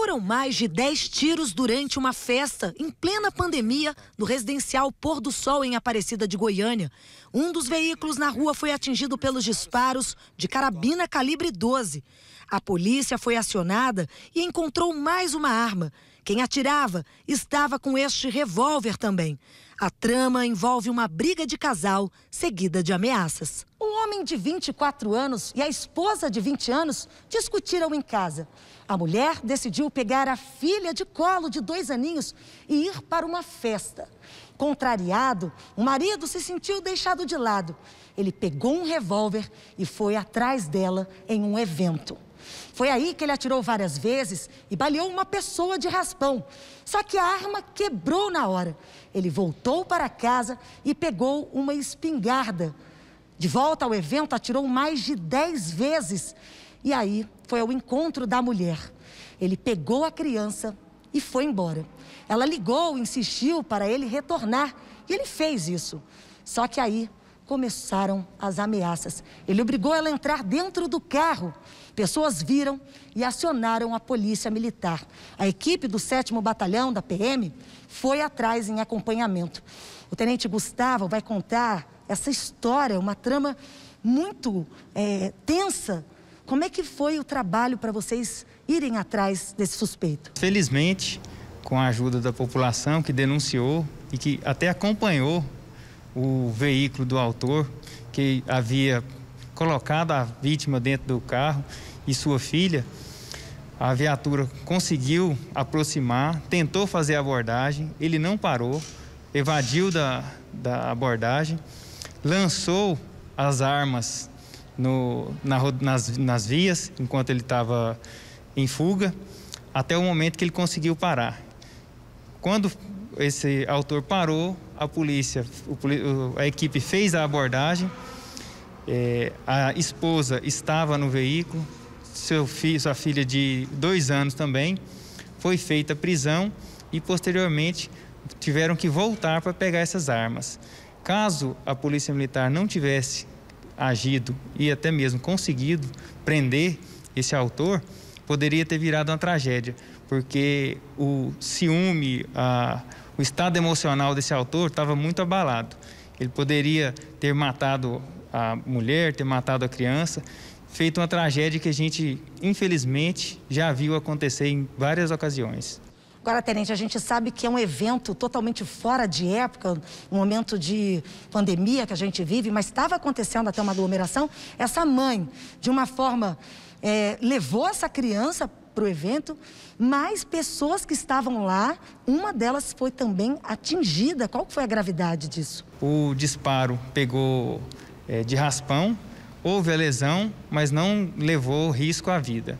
Foram mais de 10 tiros durante uma festa, em plena pandemia, no residencial Pôr do Sol, em Aparecida de Goiânia. Um dos veículos na rua foi atingido pelos disparos de carabina calibre 12. A polícia foi acionada e encontrou mais uma arma. Quem atirava estava com este revólver também. A trama envolve uma briga de casal seguida de ameaças. Um homem de 24 anos e a esposa de 20 anos discutiram em casa. A mulher decidiu pegar a filha de colo de dois aninhos e ir para uma festa. Contrariado, o marido se sentiu deixado de lado. Ele pegou um revólver e foi atrás dela em um evento. Foi aí que ele atirou várias vezes e baleou uma pessoa de raspão. Só que a arma quebrou na hora. Ele voltou para casa e pegou uma espingarda. De volta ao evento, atirou mais de 10 vezes. E aí foi ao encontro da mulher. Ele pegou a criança e foi embora. Ela ligou, insistiu para ele retornar e ele fez isso. Só que aí começaram as ameaças. Ele obrigou ela a entrar dentro do carro. Pessoas viram e acionaram a polícia militar. A equipe do 7 Batalhão da PM foi atrás em acompanhamento. O tenente Gustavo vai contar essa história, uma trama muito é, tensa. Como é que foi o trabalho para vocês irem atrás desse suspeito? Felizmente, com a ajuda da população que denunciou e que até acompanhou o veículo do autor que havia colocado a vítima dentro do carro e sua filha. A viatura conseguiu aproximar, tentou fazer a abordagem, ele não parou, evadiu da, da abordagem, lançou as armas no, na, nas, nas vias enquanto ele estava em fuga, até o momento que ele conseguiu parar. Quando esse autor parou, a polícia, o, a equipe fez a abordagem, é, a esposa estava no veículo, seu filho, sua filha de dois anos também, foi feita prisão e posteriormente tiveram que voltar para pegar essas armas. Caso a polícia militar não tivesse agido e até mesmo conseguido prender esse autor, poderia ter virado uma tragédia, porque o ciúme, a o estado emocional desse autor estava muito abalado. Ele poderia ter matado a mulher, ter matado a criança, feito uma tragédia que a gente, infelizmente, já viu acontecer em várias ocasiões. Agora, Tenente, a gente sabe que é um evento totalmente fora de época, um momento de pandemia que a gente vive, mas estava acontecendo até uma aglomeração. Essa mãe, de uma forma, é, levou essa criança para o evento, mas pessoas que estavam lá, uma delas foi também atingida. Qual foi a gravidade disso? O disparo pegou é, de raspão, houve a lesão, mas não levou risco à vida.